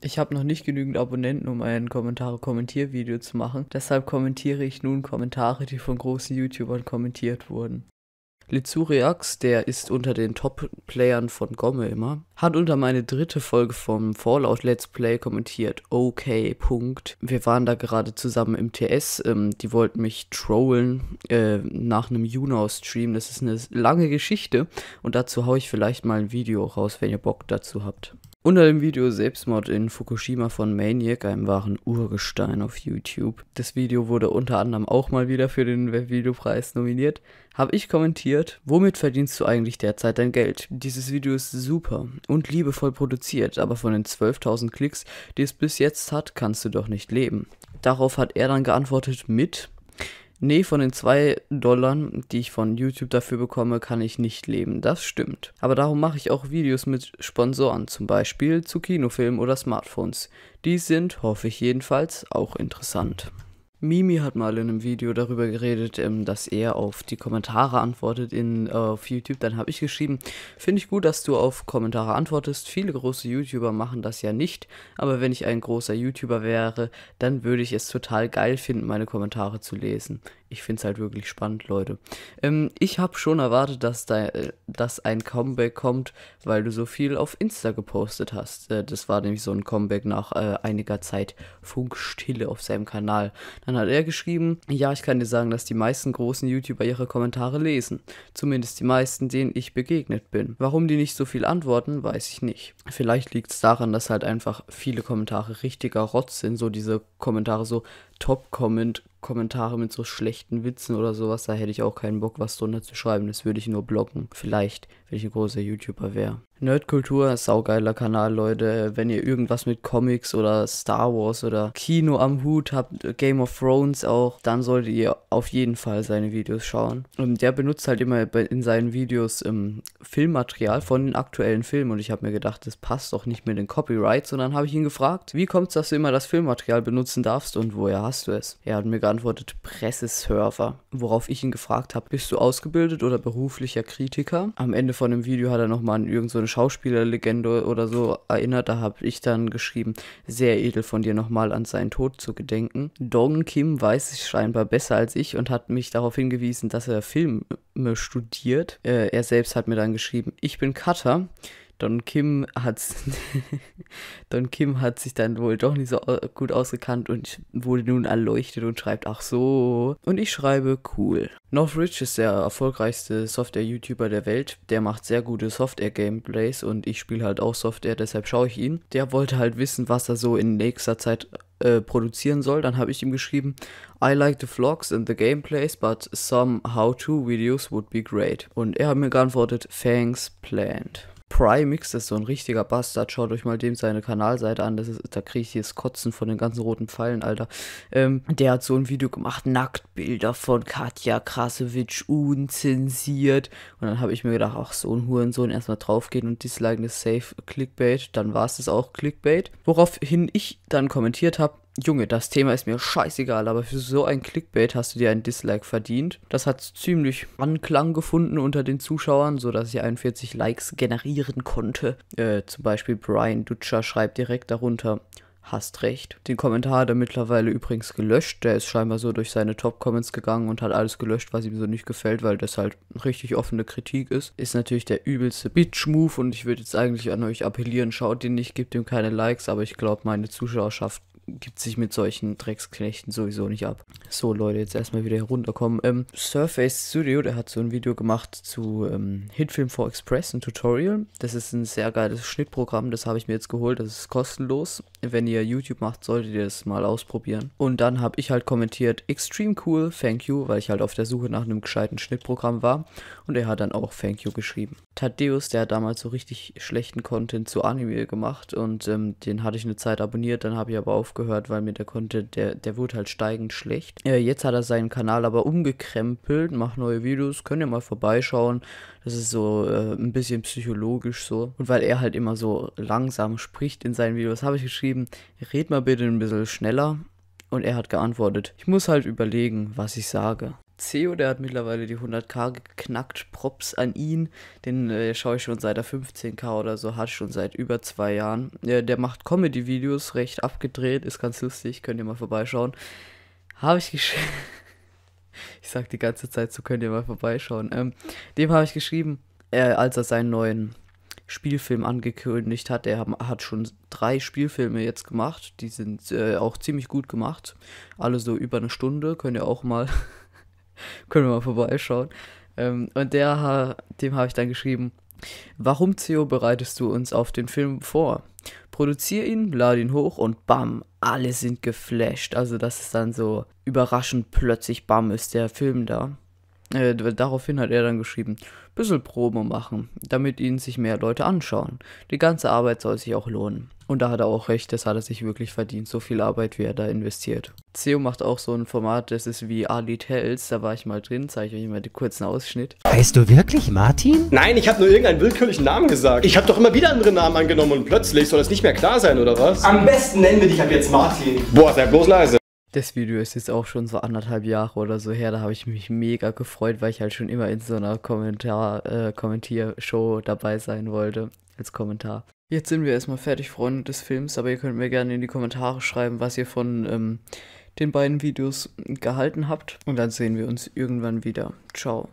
Ich habe noch nicht genügend Abonnenten, um ein Kommentare-Kommentier-Video zu machen, deshalb kommentiere ich nun Kommentare, die von großen YouTubern kommentiert wurden. Lizuriax, der ist unter den Top-Playern von Gomme immer, hat unter meine dritte Folge vom Fallout Let's Play kommentiert. Okay, Punkt. Wir waren da gerade zusammen im TS. Ähm, die wollten mich trollen äh, nach einem Juno-Stream. Das ist eine lange Geschichte und dazu haue ich vielleicht mal ein Video raus, wenn ihr Bock dazu habt. Unter dem Video Selbstmord in Fukushima von Maniac, einem wahren Urgestein auf YouTube. Das Video wurde unter anderem auch mal wieder für den Webvideopreis nominiert. Habe ich kommentiert, womit verdienst du eigentlich derzeit dein Geld? Dieses Video ist super und liebevoll produziert, aber von den 12.000 Klicks, die es bis jetzt hat, kannst du doch nicht leben. Darauf hat er dann geantwortet mit Nee, von den 2 Dollar, die ich von YouTube dafür bekomme, kann ich nicht leben. Das stimmt. Aber darum mache ich auch Videos mit Sponsoren, zum Beispiel zu Kinofilmen oder Smartphones. Die sind, hoffe ich jedenfalls, auch interessant. Mimi hat mal in einem Video darüber geredet, ähm, dass er auf die Kommentare antwortet in, auf YouTube. Dann habe ich geschrieben, finde ich gut, dass du auf Kommentare antwortest. Viele große YouTuber machen das ja nicht. Aber wenn ich ein großer YouTuber wäre, dann würde ich es total geil finden, meine Kommentare zu lesen ich finde es halt wirklich spannend, Leute. Ähm, ich habe schon erwartet, dass, da, äh, dass ein Comeback kommt, weil du so viel auf Insta gepostet hast. Äh, das war nämlich so ein Comeback nach äh, einiger Zeit Funkstille auf seinem Kanal. Dann hat er geschrieben, ja, ich kann dir sagen, dass die meisten großen YouTuber ihre Kommentare lesen. Zumindest die meisten, denen ich begegnet bin. Warum die nicht so viel antworten, weiß ich nicht. Vielleicht liegt es daran, dass halt einfach viele Kommentare richtiger Rotz sind. So diese Kommentare so Top-Comment Kommentare mit so schlechten Witzen oder sowas, da hätte ich auch keinen Bock, was drunter zu schreiben. Das würde ich nur blocken. Vielleicht, wenn ich ein großer YouTuber wäre. Nerdkultur, saugeiler Kanal, Leute. Wenn ihr irgendwas mit Comics oder Star Wars oder Kino am Hut habt, Game of Thrones auch, dann solltet ihr auf jeden Fall seine Videos schauen. Und ähm, der benutzt halt immer in seinen Videos ähm, Filmmaterial von den aktuellen Filmen und ich habe mir gedacht, das passt doch nicht mit den Copyrights. Und dann habe ich ihn gefragt, wie kommt es, dass du immer das Filmmaterial benutzen darfst und woher hast du es? Er hat mir geantwortet, Presseserver. Worauf ich ihn gefragt habe, bist du ausgebildet oder beruflicher Kritiker? Am Ende von dem Video hat er nochmal an irgendeine so Schauspielerlegende oder so erinnert. Da habe ich dann geschrieben, sehr edel von dir nochmal an seinen Tod zu gedenken. Dong Kim weiß es scheinbar besser als ich und hat mich darauf hingewiesen, dass er Filme studiert. Äh, er selbst hat mir dann geschrieben, ich bin Cutter. Don Kim hat's Don Kim hat sich dann wohl doch nicht so gut ausgekannt und wurde nun erleuchtet und schreibt ach so und ich schreibe cool. Northridge ist der erfolgreichste Software-YouTuber der Welt. Der macht sehr gute Software-Gameplays und ich spiele halt auch Software, deshalb schaue ich ihn. Der wollte halt wissen, was er so in nächster Zeit äh, produzieren soll. Dann habe ich ihm geschrieben, I like the vlogs and the gameplays, but some how-to-Videos would be great. Und er hat mir geantwortet, thanks planned. Primix, das ist so ein richtiger Bastard. Schaut euch mal dem seine Kanalseite an. Das ist, da kriege ich hier das Kotzen von den ganzen roten Pfeilen, Alter. Ähm, der hat so ein Video gemacht, Nacktbilder von Katja Krasowitsch unzensiert. Und dann habe ich mir gedacht, ach, so ein Hurensohn, erstmal draufgehen und disliken ist safe Clickbait. Dann war es das auch Clickbait. Woraufhin ich dann kommentiert habe, Junge, das Thema ist mir scheißegal, aber für so ein Clickbait hast du dir einen Dislike verdient. Das hat ziemlich Anklang gefunden unter den Zuschauern, sodass ich 41 Likes generieren konnte. Äh, zum Beispiel Brian Dutscher schreibt direkt darunter, Hast recht. Den Kommentar hat er mittlerweile übrigens gelöscht. Der ist scheinbar so durch seine Top-Comments gegangen und hat alles gelöscht, was ihm so nicht gefällt, weil das halt richtig offene Kritik ist. Ist natürlich der übelste Bitch-Move und ich würde jetzt eigentlich an euch appellieren, schaut den nicht, gebt ihm keine Likes, aber ich glaube, meine Zuschauerschaft gibt sich mit solchen Drecksknechten sowieso nicht ab. So, Leute, jetzt erstmal wieder herunterkommen. Ähm, Surface Studio, der hat so ein Video gemacht zu ähm, Hitfilm 4 Express, ein Tutorial. Das ist ein sehr geiles Schnittprogramm, das habe ich mir jetzt geholt, das ist kostenlos wenn ihr YouTube macht, solltet ihr es mal ausprobieren. Und dann habe ich halt kommentiert, extrem cool, thank you, weil ich halt auf der Suche nach einem gescheiten Schnittprogramm war. Und er hat dann auch thank you geschrieben. Thaddeus, der hat damals so richtig schlechten Content zu Anime gemacht und ähm, den hatte ich eine Zeit abonniert, dann habe ich aber aufgehört, weil mir der Content, der, der wurde halt steigend schlecht. Äh, jetzt hat er seinen Kanal aber umgekrempelt, macht neue Videos, könnt ihr mal vorbeischauen. Das ist so äh, ein bisschen psychologisch so. Und weil er halt immer so langsam spricht in seinen Videos, habe ich geschrieben, red mal bitte ein bisschen schneller. Und er hat geantwortet, ich muss halt überlegen, was ich sage. Ceo, der hat mittlerweile die 100k geknackt. Props an ihn. Den äh, schaue ich schon seit der 15k oder so hat, schon seit über zwei Jahren. Äh, der macht Comedy-Videos, recht abgedreht, ist ganz lustig, könnt ihr mal vorbeischauen. Habe ich geschrieben. Ich sag die ganze Zeit, so könnt ihr mal vorbeischauen. Ähm, dem habe ich geschrieben, äh, als er seinen neuen Spielfilm angekündigt hat. Er hat schon drei Spielfilme jetzt gemacht. Die sind äh, auch ziemlich gut gemacht. Alle so über eine Stunde. Könnt ihr auch mal, können wir mal vorbeischauen. Ähm, und der, dem habe ich dann geschrieben, Warum, Theo, bereitest du uns auf den Film vor? Produziere ihn, lade ihn hoch und bam, alle sind geflasht. Also das ist dann so überraschend plötzlich, bam, ist der Film da. Äh, daraufhin hat er dann geschrieben, bisschen Promo machen, damit ihn sich mehr Leute anschauen. Die ganze Arbeit soll sich auch lohnen. Und da hat er auch recht, das hat er sich wirklich verdient, so viel Arbeit, wie er da investiert. CEO macht auch so ein Format, das ist wie Ali Tells, da war ich mal drin, zeige ich euch mal den kurzen Ausschnitt. Weißt du wirklich Martin? Nein, ich habe nur irgendeinen willkürlichen Namen gesagt. Ich habe doch immer wieder andere Namen angenommen und plötzlich soll das nicht mehr klar sein, oder was? Am besten nennen wir dich ab jetzt Martin. Boah, sei bloß leise. Das Video ist jetzt auch schon so anderthalb Jahre oder so her, da habe ich mich mega gefreut, weil ich halt schon immer in so einer Kommentar, äh, Kommentiershow dabei sein wollte, als Kommentar. Jetzt sind wir erstmal fertig, Freunde des Films, aber ihr könnt mir gerne in die Kommentare schreiben, was ihr von ähm, den beiden Videos gehalten habt. Und dann sehen wir uns irgendwann wieder. Ciao.